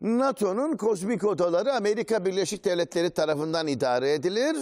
NATO'nun kozmik odaları Amerika Birleşik Devletleri tarafından idare edilir.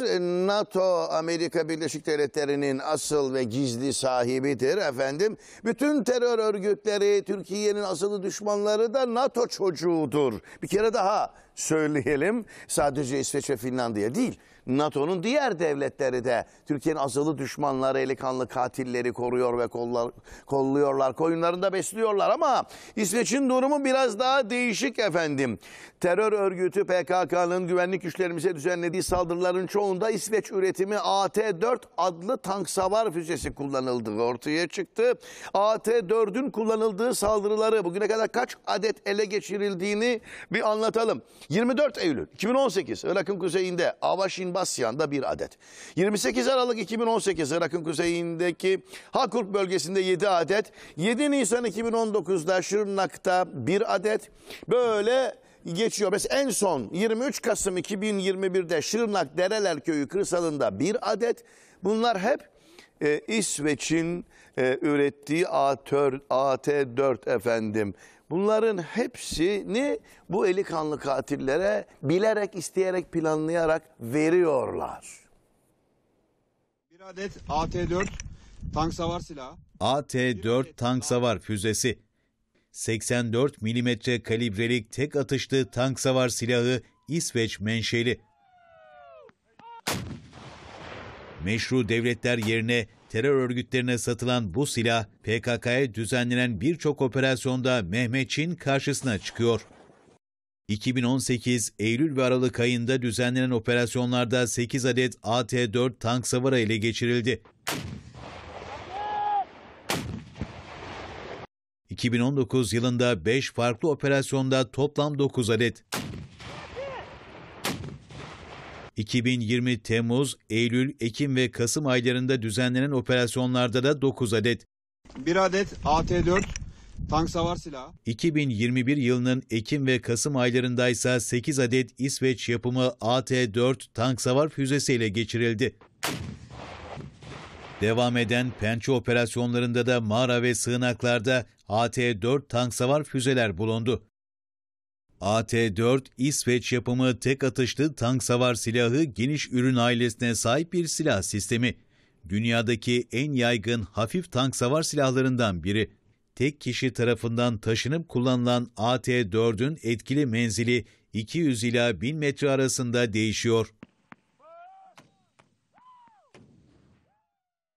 NATO Amerika Birleşik Devletleri'nin asıl ve gizli sahibidir efendim. Bütün terör örgütleri, Türkiye'nin asılı düşmanları da NATO çocuğudur. Bir kere daha söyleyelim. Sadece İsveç ve Finlandiya değil. NATO'nun diğer devletleri de Türkiye'nin azılı düşmanları, eli katilleri koruyor ve kollar, kolluyorlar. Koyunlarında besliyorlar ama İsveç'in durumu biraz daha değişik efendim efendim. Terör örgütü PKK'nın güvenlik güçlerimize düzenlediği saldırıların çoğunda İsveç üretimi AT-4 adlı tank savar füzesi kullanıldığı ortaya çıktı. AT-4'ün kullanıldığı saldırıları bugüne kadar kaç adet ele geçirildiğini bir anlatalım. 24 Eylül 2018 Irak'ın kuzeyinde Avaşin Basyan'da bir adet. 28 Aralık 2018 Irak'ın kuzeyindeki Hakurk bölgesinde 7 adet. 7 Nisan 2019'da Şırnak'ta bir adet. Böyle de geçiyor. Mesela en son 23 Kasım 2021'de Şırnak Dereler Köyü kırsalında bir adet. Bunlar hep e, İsveç'in e, ürettiği AT4 efendim. Bunların hepsini bu eli kanlı katillere bilerek, isteyerek, planlayarak veriyorlar. Bir adet AT4 tank savar silahı. AT4 tank savar füzesi 84 mm kalibrelik tek atışlı tank savar silahı İsveç menşeli. Meşru devletler yerine terör örgütlerine satılan bu silah PKK'ya düzenlenen birçok operasyonda Mehmetçin karşısına çıkıyor. 2018 Eylül ve Aralık ayında düzenlenen operasyonlarda 8 adet AT-4 tank savara ile geçirildi. 2019 yılında 5 farklı operasyonda toplam 9 adet. 2020 Temmuz, Eylül, Ekim ve Kasım aylarında düzenlenen operasyonlarda da 9 adet. 1 adet AT-4 tank savar silahı. 2021 yılının Ekim ve Kasım aylarında ise 8 adet İsveç yapımı AT-4 tank savar füzesiyle geçirildi. Devam eden pençe operasyonlarında da mağara ve sığınaklarda AT-4 tank savar füzeler bulundu. AT-4, İsveç yapımı tek atışlı tank savar silahı geniş ürün ailesine sahip bir silah sistemi. Dünyadaki en yaygın hafif tank savar silahlarından biri. Tek kişi tarafından taşınıp kullanılan AT-4'ün etkili menzili 200 ila 1000 metre arasında değişiyor.